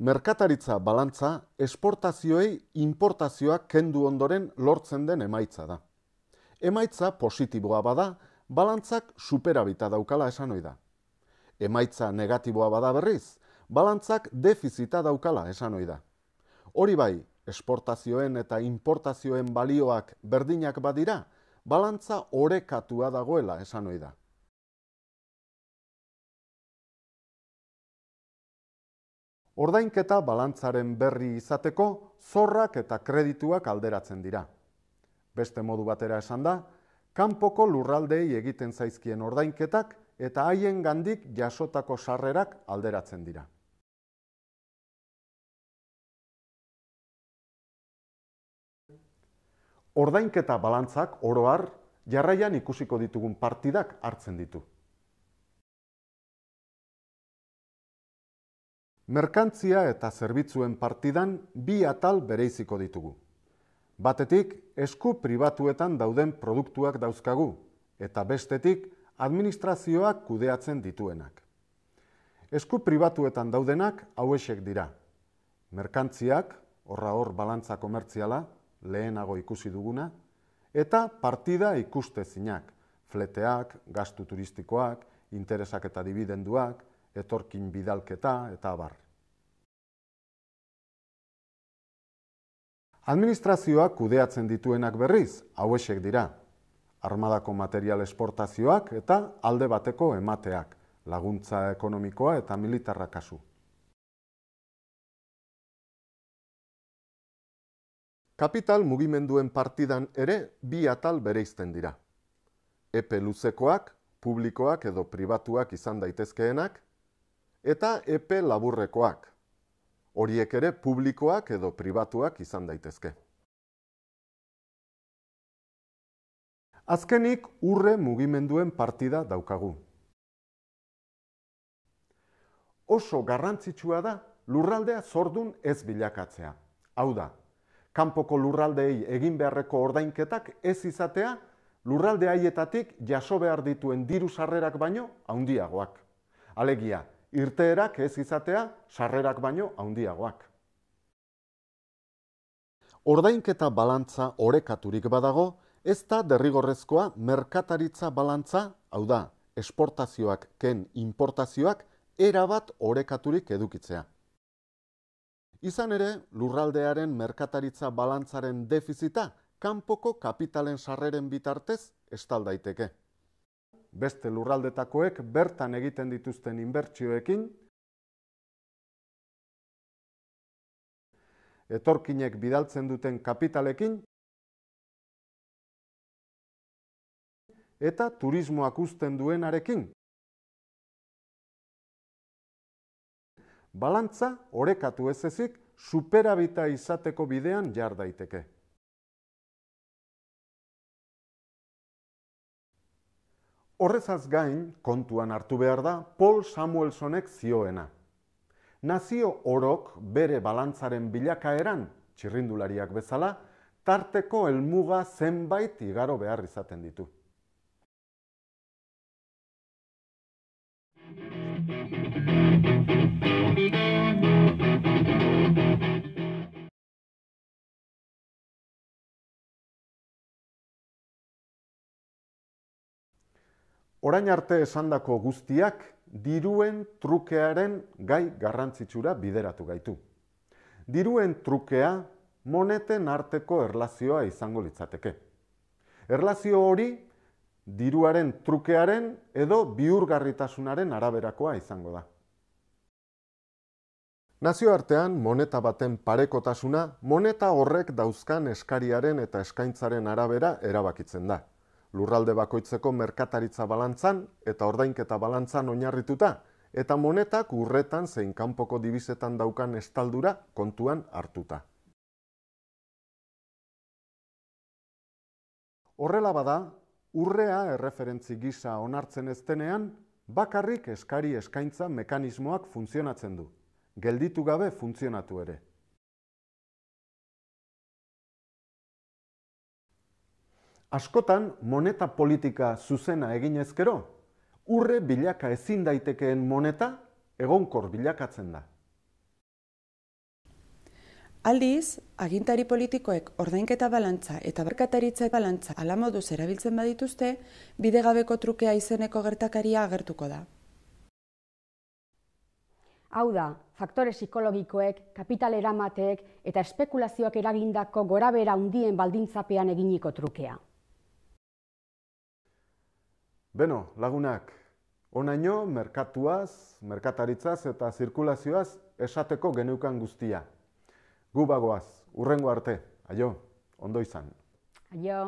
Merkataritza balantza esportazioei importazioa kendu ondoren lortzen den emaitza da. Emaitza positiboa bada, balantzak superabita daukala esan da. Emaitza negatiboa bada berriz, balantzak defizita daukala esan da. Hori bai, esportazioen eta importazioen balioak berdinak badira, balantza orekatua dagoela esan da. Ordainketa balantzaren berri izateko zorrak eta kredituak alderatzen dira. Beste modu batera esan da, kanpoko lurraldei egiten zaizkien ordainketak eta haien gandik jasotako sarrerak alderatzen dira. Ordainketa balantzak oroar jarraian ikusiko ditugun partidak hartzen ditu. Merkantzia eta zerbitzuen partidan bi atal bereiziko ditugu. Batetik, esku pribatuetan dauden produktuak dauzkagu, eta bestetik, administrazioak kudeatzen dituenak. Esku pribatuetan daudenak esek dira. Merkantziak, horra hor balantza komertziala, lehenago ikusi duguna, eta partida ikustezinak, fleteak, gastu turistikoak, interesak eta dividenduak, etorkin bidalketa eta abar. Administrazioak kudeatzen dituenak berriz, hauesek dira. Armadako material esportazioak eta alde bateko emateak, laguntza ekonomikoa eta militarra kasu. Kapital mugimenduen partidan ere bi atal bereizten dira. Epe luzekoak, publikoak edo pribatuak izan daitezkeenak eta epe laburrekoak, horiek ere publikoak edo pribatuak izan daitezke. Azkenik urre mugimenduen partida daukagu. Oso garrantzitsua da lurraldea zordun ez bilakatzea. Hau da, kanpoko lurraldeei egin beharreko ordainketak ez izatea, lurralde haietatik jaso behar dituen diru sarrerak baino haundiagoak. Alegia, irteerak ez izatea sarrerak baino handiagoak. Ordainketa balantza orekaturik badago, ez da derrigorrezkoa merkataritza balantza, hau da, esportazioak ken importazioak erabat orekaturik edukitzea. Izan ere, lurraldearen merkataritza balantzaren defizita kanpoko kapitalen sarreren bitartez estaldaiteke beste lurraldetakoek bertan egiten dituzten inbertsioekin, etorkinek bidaltzen duten kapitalekin, eta turismoak duen arekin. Balantza, orekatu ez ezik, superabita izateko bidean jar daiteke. Horrezaz gain, kontuan hartu behar da Paul Samuelsonek zioena. Nazio orok bere balantzaren bilakaeran, txirrindulariak bezala, tarteko helmuga zenbait igaro behar izaten ditu. orain arte esandako guztiak diruen trukearen gai garrantzitsura bideratu gaitu. Diruen trukea moneten arteko erlazioa izango litzateke. Erlazio hori diruaren trukearen edo biurgarritasunaren araberakoa izango da. Nazioartean moneta baten parekotasuna moneta horrek dauzkan eskariaren eta eskaintzaren arabera erabakitzen da lurralde bakoitzeko merkataritza balantzan eta ordainketa balantzan oinarrituta eta monetak urretan zein kanpoko dibizetan daukan estaldura kontuan hartuta. Horrela bada, urrea erreferentzi gisa onartzen eztenean, bakarrik eskari eskaintza mekanismoak funtzionatzen du. Gelditu gabe funtzionatu ere. Askotan, moneta politika zuzena egin ezkero, urre bilaka ezin daitekeen moneta egonkor bilakatzen da. Aldiz, agintari politikoek ordainketa balantza eta berkataritza balantza alamoduz erabiltzen badituzte, bidegabeko trukea izeneko gertakaria agertuko da. Hau da, faktore psikologikoek, kapital eramateek eta espekulazioak eragindako gorabera undien baldintzapean eginiko trukea. Beno, lagunak, onaino merkatuaz, merkataritzaz eta zirkulazioaz esateko geneukan guztia. Gu bagoaz, urrengo arte. Aio, ondo izan. Aio.